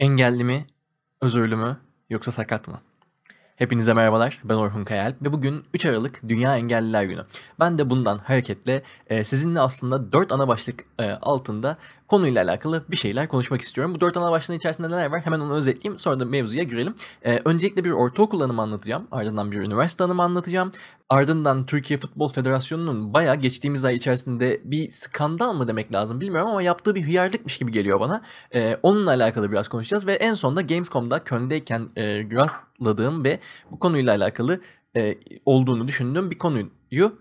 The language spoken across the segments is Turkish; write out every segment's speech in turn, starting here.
Engelli mi, özürlü mü yoksa sakat mı? Hepinize merhabalar. Ben Orhun Kayal ve bugün 3 Aralık Dünya Engelliler Günü. Ben de bundan hareketle e, sizinle aslında 4 ana başlık e, altında konuyla alakalı bir şeyler konuşmak istiyorum. Bu dört ana başlığın içerisinde neler var hemen onu özetleyeyim sonra da mevzuya girelim. Ee, öncelikle bir ortaokul anımı anlatacağım. Ardından bir üniversite anımı anlatacağım. Ardından Türkiye Futbol Federasyonu'nun baya geçtiğimiz ay içerisinde bir skandal mı demek lazım bilmiyorum ama yaptığı bir hıyarlıkmış gibi geliyor bana. Ee, onunla alakalı biraz konuşacağız ve en sonunda Gamescom'da Köln'deyken e, rastladığım ve bu konuyla alakalı e, olduğunu düşündüğüm bir konuyu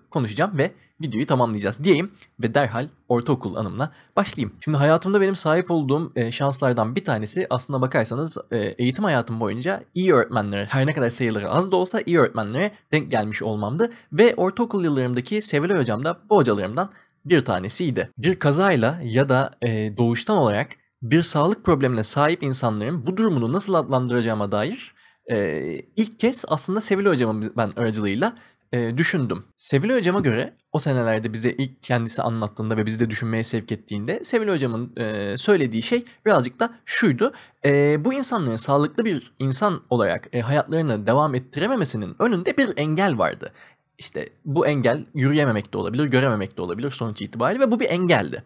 konuşacağım ve videoyu tamamlayacağız diyeyim ve derhal ortaokul anımla başlayayım. Şimdi hayatımda benim sahip olduğum e, şanslardan bir tanesi aslında bakarsanız e, eğitim hayatım boyunca iyi öğretmenlere her ne kadar sayıları az da olsa iyi öğretmenlere denk gelmiş olmamdı ve ortaokul yıllarımdaki Sevilay hocam da bu hocalarımdan bir tanesiydi. Bir kazayla ya da e, doğuştan olarak bir sağlık problemine sahip insanların bu durumunu nasıl adlandıracağıma dair e, ilk kez aslında Sevil hocamın ben aracılığıyla e, düşündüm. Sevil hocama göre o senelerde bize ilk kendisi anlattığında ve bizi de düşünmeye sevk ettiğinde Sevil hocamın e, söylediği şey birazcık da şuydu. E, bu insanların sağlıklı bir insan olarak e, hayatlarını devam ettirememesinin önünde bir engel vardı. İşte bu engel yürüyememek de olabilir, görememek de olabilir sonuç itibariyle ve bu bir engeldi.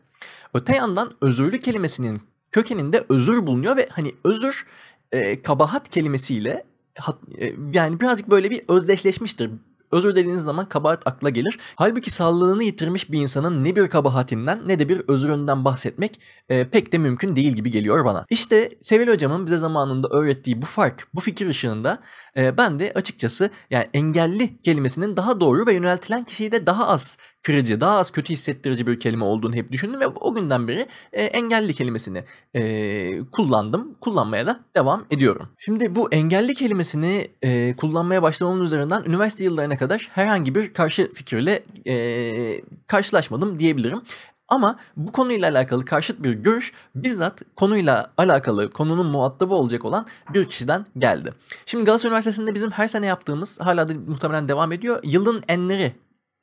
Öte yandan özürlü kelimesinin kökeninde özür bulunuyor ve hani özür e, kabahat kelimesiyle hat, e, yani birazcık böyle bir özdeşleşmiştir Özür dediğiniz zaman kabahat akla gelir. Halbuki sağlığını yitirmiş bir insanın ne bir kabahatinden ne de bir özründen bahsetmek e, pek de mümkün değil gibi geliyor bana. İşte Sevil hocamın bize zamanında öğrettiği bu fark, bu fikir ışığında e, ben de açıkçası yani engelli kelimesinin daha doğru ve yöneltilen kişiyi de daha az kırıcı, daha az kötü hissettirici bir kelime olduğunu hep düşündüm ve o günden beri e, engelli kelimesini e, kullandım. Kullanmaya da devam ediyorum. Şimdi bu engelli kelimesini e, kullanmaya başlamamın üzerinden üniversite yıllarına kadar herhangi bir karşı fikirle e, karşılaşmadım diyebilirim. Ama bu konuyla alakalı karşıt bir görüş bizzat konuyla alakalı konunun muhatabı olacak olan bir kişiden geldi. Şimdi Galatasaray Üniversitesi'nde bizim her sene yaptığımız hala da muhtemelen devam ediyor. Yılın enleri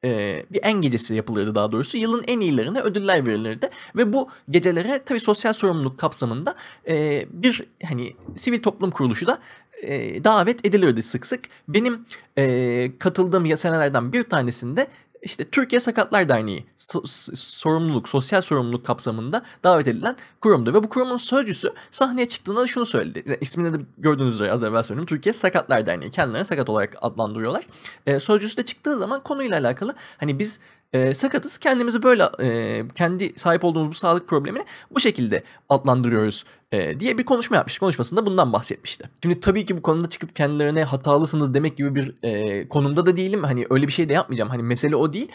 e, bir en gecesi yapılırdı daha doğrusu. Yılın en iyilerine ödüller verilirdi ve bu gecelere tabii sosyal sorumluluk kapsamında e, bir hani sivil toplum kuruluşu da e, davet edilirdi sık sık. Benim e, katıldığım senelerden bir tanesinde işte Türkiye Sakatlar Derneği so sorumluluk, sosyal sorumluluk kapsamında davet edilen kurumdu. Ve bu kurumun sözcüsü sahneye çıktığında da şunu söyledi. Yani de gördüğünüz üzere az evvel söyledim. Türkiye Sakatlar Derneği. Kendilerini sakat olarak adlandırıyorlar. E, sözcüsü de çıktığı zaman konuyla alakalı hani biz e, sakatız. Kendimizi böyle e, kendi sahip olduğumuz bu sağlık problemini bu şekilde adlandırıyoruz e, diye bir konuşma yapmış. Konuşmasında bundan bahsetmişti. Şimdi tabii ki bu konuda çıkıp kendilerine hatalısınız demek gibi bir e, konumda da değilim. Hani öyle bir şey de yapmayacağım. Hani mesele o değil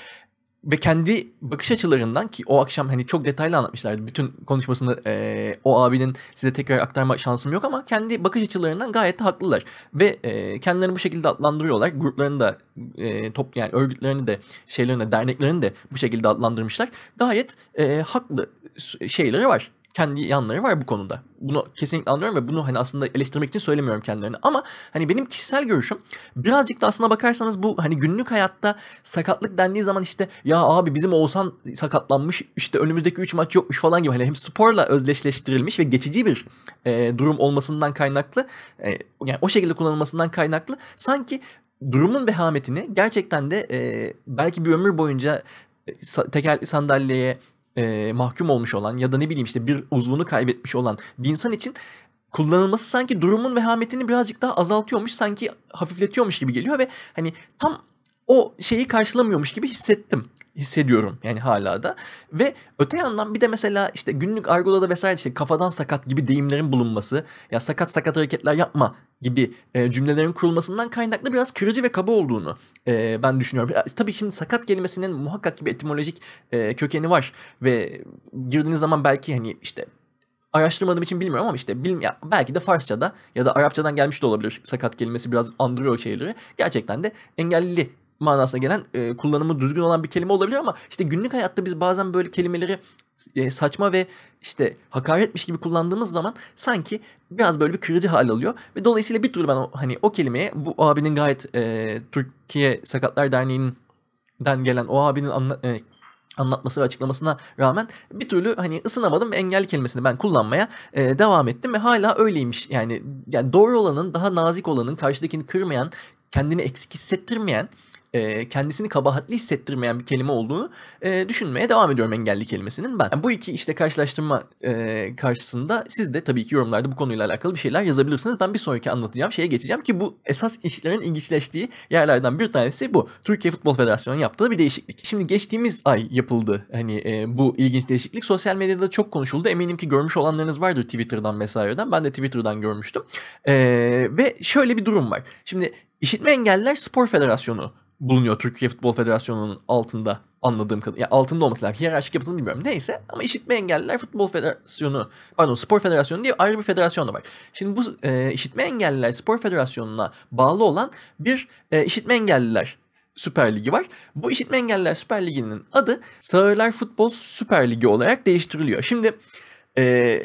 ve kendi bakış açılarından ki o akşam hani çok detaylı anlatmışlardı. Bütün konuşmasını e, o abinin size tekrar aktarma şansım yok ama kendi bakış açılarından gayet haklılar. Ve e, kendilerini bu şekilde adlandırıyorlar. Gruplarını da e, top yani örgütlerini de şeylerini de derneklerini de bu şekilde adlandırmışlar. Gayet e, haklı şeyleri var kendi yanları var bu konuda. Bunu kesinlikle anlıyorum ve bunu hani aslında eleştirmek için söylemiyorum kendilerini. Ama hani benim kişisel görüşüm birazcık da aslına bakarsanız bu hani günlük hayatta sakatlık dendiği zaman işte ya abi bizim Oğuzhan sakatlanmış işte önümüzdeki 3 maç yokmuş falan gibi hani hem sporla özdeşleştirilmiş ve geçici bir e, durum olmasından kaynaklı e, yani o şekilde kullanılmasından kaynaklı sanki durumun vehametini gerçekten de e, belki bir ömür boyunca e, tekerli sandalyeye e, mahkum olmuş olan ya da ne bileyim işte bir uzvunu kaybetmiş olan bir insan için kullanılması sanki durumun vehametini birazcık daha azaltıyormuş sanki hafifletiyormuş gibi geliyor ve hani tam o şeyi karşılamıyormuş gibi hissettim hissediyorum yani hala da. Ve öte yandan bir de mesela işte günlük argoda da vesaire işte kafadan sakat gibi deyimlerin bulunması, ya sakat sakat hareketler yapma gibi e, cümlelerin kurulmasından kaynaklı biraz kırıcı ve kaba olduğunu e, ben düşünüyorum. tabii şimdi sakat kelimesinin muhakkak gibi etimolojik e, kökeni var ve girdiğiniz zaman belki hani işte araştırmadığım için bilmiyorum ama işte bilim, ya belki de Farsça'da ya da Arapçadan gelmiş de olabilir sakat kelimesi biraz andırıyor şeyleri. Gerçekten de engelli manasına gelen e, kullanımı düzgün olan bir kelime olabilir ama işte günlük hayatta biz bazen böyle kelimeleri e, saçma ve işte hakaretmiş gibi kullandığımız zaman sanki biraz böyle bir kırıcı hal alıyor ve dolayısıyla bir türlü ben o, hani o kelimeye bu abinin gayet e, Türkiye Sakatlar Derneği'nden gelen o abinin anla, e, anlatması ve açıklamasına rağmen bir türlü hani ısınamadım ve engelli kelimesini ben kullanmaya e, devam ettim ve hala öyleymiş. Yani, yani doğru olanın, daha nazik olanın, karşıdakini kırmayan, kendini eksik hissettirmeyen e, kendisini kabahatli hissettirmeyen bir kelime olduğunu e, düşünmeye devam ediyorum engelli kelimesinin ben. Yani bu iki işte karşılaştırma e, karşısında siz de tabii ki yorumlarda bu konuyla alakalı bir şeyler yazabilirsiniz. Ben bir sonraki anlatacağım şeye geçeceğim ki bu esas işlerin ilginçleştiği yerlerden bir tanesi bu. Türkiye Futbol Federasyonu'nun yaptığı bir değişiklik. Şimdi geçtiğimiz ay yapıldı hani e, bu ilginç değişiklik. Sosyal medyada çok konuşuldu. Eminim ki görmüş olanlarınız vardır Twitter'dan vesaireden. Ben de Twitter'dan görmüştüm. E, ve şöyle bir durum var. Şimdi işitme Engelliler Spor Federasyonu bulunuyor Türkiye Futbol Federasyonu'nun altında anladığım kadarıyla. ya altında olması lazım. Hiyerarşik yapısını bilmiyorum. Neyse ama işitme engelliler Futbol Federasyonu, pardon Spor Federasyonu diye ayrı bir federasyon da var. Şimdi bu e, işitme engelliler Spor Federasyonu'na bağlı olan bir e, işitme engelliler Süper Ligi var. Bu işitme engelliler Süper Ligi'nin adı Sağırlar Futbol Süper Ligi olarak değiştiriliyor. Şimdi e,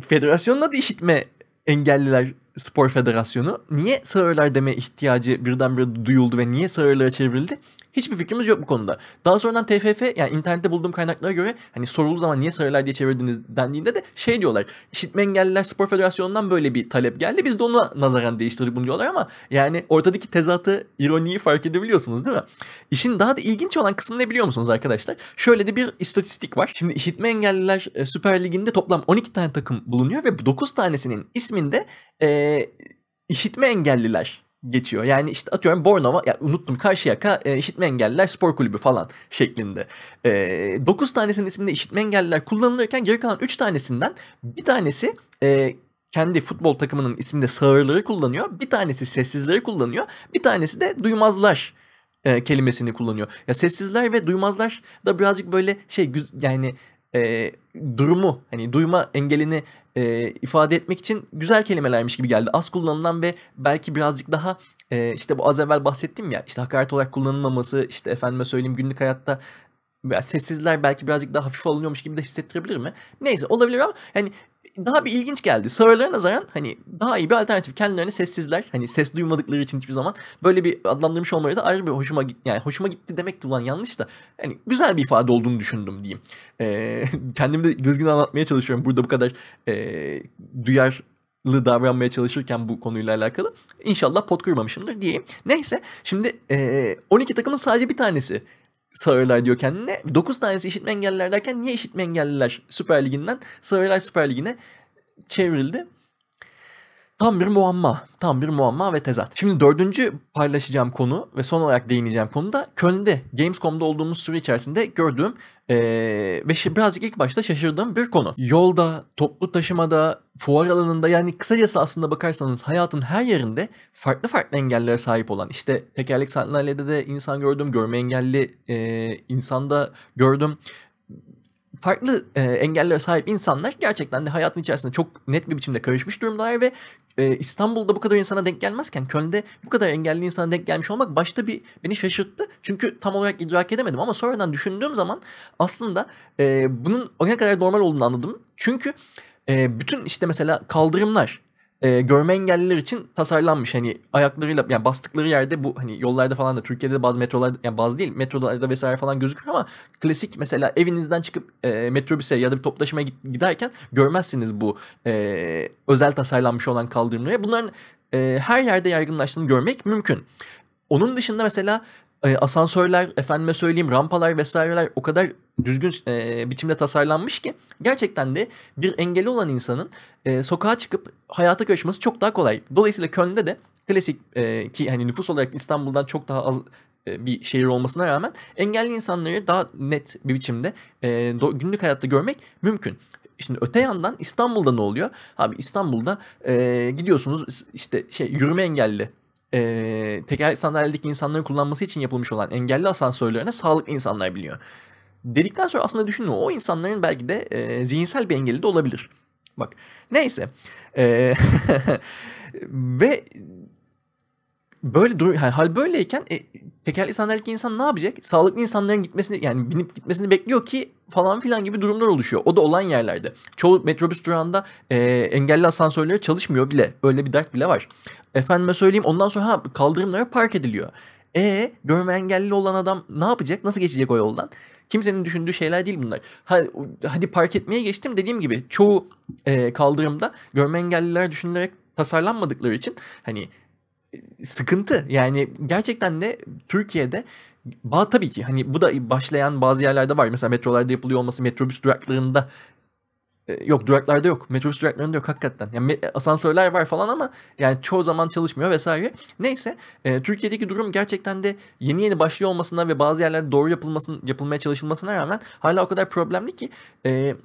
federasyonun adı işitme engelliler Spor Federasyonu niye sarılar deme ihtiyacı birdenbire duyuldu ve niye sarılara çevrildi? Hiçbir fikrimiz yok bu konuda. Daha sonradan TFF yani internette bulduğum kaynaklara göre hani sorulduğu zaman niye sarılar diye çevirdiniz dendiğinde de şey diyorlar. İşitme engelliler spor federasyonu'ndan böyle bir talep geldi. Biz de ona nazaran değiştirdik bunu diyorlar ama yani ortadaki tezatı, ironiyi fark edebiliyorsunuz değil mi? İşin daha da ilginç olan kısmı ne biliyor musunuz arkadaşlar? Şöyle de bir istatistik var. Şimdi işitme engelliler e, Süper Ligi'nde toplam 12 tane takım bulunuyor ve 9 tanesinin isminde ee, işitme engelliler geçiyor. Yani işte atıyorum Bornova, ya unuttum Karşıyaka e, işitme engelliler spor kulübü falan şeklinde. E, 9 tanesinin isminde işitme engelliler kullanılırken geri kalan 3 tanesinden bir tanesi e, kendi futbol takımının isminde sağırları kullanıyor. Bir tanesi sessizleri kullanıyor. Bir tanesi de duymazlar e, kelimesini kullanıyor. Ya sessizler ve duymazlar da birazcık böyle şey yani e, durumu hani duyma engelini e, ifade etmek için güzel kelimelermiş gibi geldi. Az kullanılan ve belki birazcık daha e, işte bu az evvel bahsettim ya işte hakaret olarak kullanılmaması işte efendime söyleyeyim günlük hayatta sessizler belki birazcık daha hafif alınıyormuş gibi de hissettirebilir mi? Neyse olabilir ama yani daha bir ilginç geldi. Sağırlara nazaran hani daha iyi bir alternatif. Kendilerini sessizler. Hani ses duymadıkları için hiçbir zaman böyle bir adlandırmış olmaları da ayrı bir hoşuma gitti. Yani hoşuma gitti demekti ulan yanlış da. Hani güzel bir ifade olduğunu düşündüm diyeyim. Ee, kendimi de düzgün anlatmaya çalışıyorum. Burada bu kadar e, duyar lı davranmaya çalışırken bu konuyla alakalı. İnşallah pot kırmamışımdır diyeyim. Neyse şimdi e, 12 takımın sadece bir tanesi sağırlar diyorken ne? 9 tanesi işitme engelliler derken niye işitme engelliler Süper Ligi'nden Sağırlar Süper Ligi'ne çevrildi? Tam bir muamma. Tam bir muamma ve tezat. Şimdi dördüncü paylaşacağım konu ve son olarak değineceğim konu da Köln'de Gamescom'da olduğumuz süre içerisinde gördüğüm ee, ve birazcık ilk başta şaşırdığım bir konu. Yolda, toplu taşımada, fuar alanında yani kısacası aslında bakarsanız hayatın her yerinde farklı farklı engellere sahip olan işte tekerlek sandalyede de insan gördüm, görme engelli e, insanda gördüm farklı e, engellere sahip insanlar gerçekten de hayatın içerisinde çok net bir biçimde karışmış durumdalar ve e, İstanbul'da bu kadar insana denk gelmezken Köln'de bu kadar engelli insana denk gelmiş olmak başta bir beni şaşırttı. Çünkü tam olarak idrak edemedim ama sonradan düşündüğüm zaman aslında e, bunun o ne kadar normal olduğunu anladım. Çünkü e, bütün işte mesela kaldırımlar e, görme engelliler için tasarlanmış. Hani ayaklarıyla yani bastıkları yerde bu hani yollarda falan da Türkiye'de de bazı metrolarda yani bazı değil metrolarda vesaire falan gözüküyor ama klasik mesela evinizden çıkıp e, metrobüse ya da bir toplaşmaya giderken görmezsiniz bu e, özel tasarlanmış olan kaldırımları. Bunların e, her yerde yaygınlaştığını görmek mümkün. Onun dışında mesela e, asansörler, efendime söyleyeyim rampalar vesaireler o kadar düzgün e, biçimde tasarlanmış ki gerçekten de bir engeli olan insanın e, sokağa çıkıp hayata karışması çok daha kolay. Dolayısıyla Köln'de de klasik e, ki hani nüfus olarak İstanbul'dan çok daha az e, bir şehir olmasına rağmen engelli insanları daha net bir biçimde e, do, günlük hayatta görmek mümkün. Şimdi öte yandan İstanbul'da ne oluyor? Abi İstanbul'da e, gidiyorsunuz işte şey yürüme engelli e, tekerlekli sandalyedeki insanların kullanması için yapılmış olan engelli asansörlerine sağlıklı insanlar biliyor. Dedikten sonra aslında düşünün o insanların belki de e, zihinsel bir engeli de olabilir. Bak neyse e, ve böyle dur yani hal böyleyken e, tekerli sandalyedeki insan ne yapacak? Sağlıklı insanların gitmesini yani binip gitmesini bekliyor ki falan filan gibi durumlar oluşuyor. O da olan yerlerde. Çoğu metrobüs durağında e, engelli asansörleri çalışmıyor bile. Öyle bir dert bile var. Efendime söyleyeyim ondan sonra ha, kaldırımlara park ediliyor. E görme engelli olan adam ne yapacak? Nasıl geçecek o yoldan? Kimsenin düşündüğü şeyler değil bunlar. Hadi, hadi park etmeye geçtim. Dediğim gibi çoğu e, kaldırımda görme engelliler düşünülerek tasarlanmadıkları için hani sıkıntı. Yani gerçekten de Türkiye'de ba tabii ki hani bu da başlayan bazı yerlerde var. Mesela metrolarda yapılıyor olması metrobüs duraklarında e, yok duraklarda yok. Metrobüs duraklarında yok hakikaten. Yani asansörler var falan ama yani çoğu zaman çalışmıyor vesaire. Neyse e, Türkiye'deki durum gerçekten de yeni yeni başlıyor olmasına ve bazı yerlerde doğru yapılmasın, yapılmaya çalışılmasına rağmen hala o kadar problemli ki e,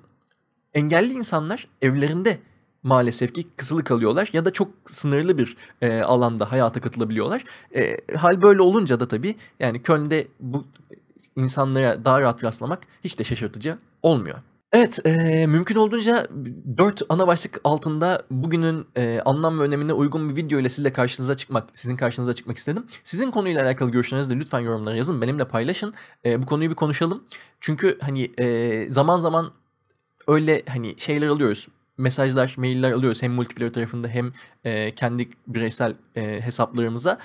engelli insanlar evlerinde maalesef ki kısılı kalıyorlar ya da çok sınırlı bir e, alanda hayata katılabiliyorlar. E, hal böyle olunca da tabii yani Köln'de bu insanlara daha rahat rastlamak hiç de şaşırtıcı olmuyor. Evet, e, mümkün olduğunca dört ana başlık altında bugünün e, anlam ve önemine uygun bir video ile sizle karşınıza çıkmak, sizin karşınıza çıkmak istedim. Sizin konuyla alakalı görüşlerinizi de lütfen yorumlara yazın, benimle paylaşın. E, bu konuyu bir konuşalım. Çünkü hani e, zaman zaman öyle hani şeyler alıyoruz mesajlar, mailler alıyoruz hem multiplayer tarafında hem e, kendi bireysel e, hesaplarımıza.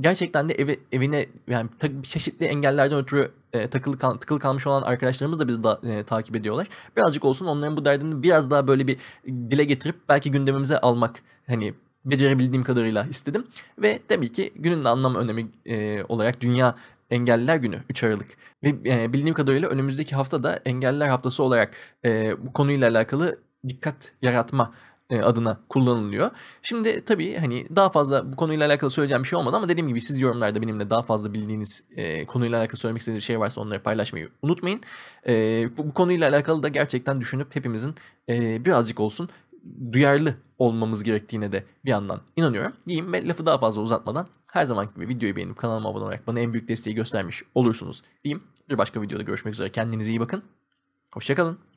Gerçekten de eve, evine yani ta, çeşitli engellerden ötürü e, takılı, kal, tıkılı kalmış olan arkadaşlarımız da bizi da, e, takip ediyorlar. Birazcık olsun onların bu derdini biraz daha böyle bir dile getirip belki gündemimize almak hani becerebildiğim kadarıyla istedim. Ve tabii ki günün de anlam önemi e, olarak Dünya Engelliler Günü 3 Aralık. Ve e, bildiğim kadarıyla önümüzdeki hafta da Engelliler Haftası olarak e, bu konuyla alakalı dikkat yaratma e, adına kullanılıyor. Şimdi tabii hani daha fazla bu konuyla alakalı söyleyeceğim bir şey olmadı ama dediğim gibi siz yorumlarda benimle daha fazla bildiğiniz e, konuyla alakalı söylemek istediğiniz bir şey varsa onları paylaşmayı unutmayın. E, bu, bu konuyla alakalı da gerçekten düşünüp hepimizin e, birazcık olsun duyarlı olmamız gerektiğine de bir yandan inanıyorum. Diyeyim ve lafı daha fazla uzatmadan her zaman gibi videoyu beğenip kanalıma abone olarak bana en büyük desteği göstermiş olursunuz diyeyim. Bir başka videoda görüşmek üzere. Kendinize iyi bakın. Hoşçakalın.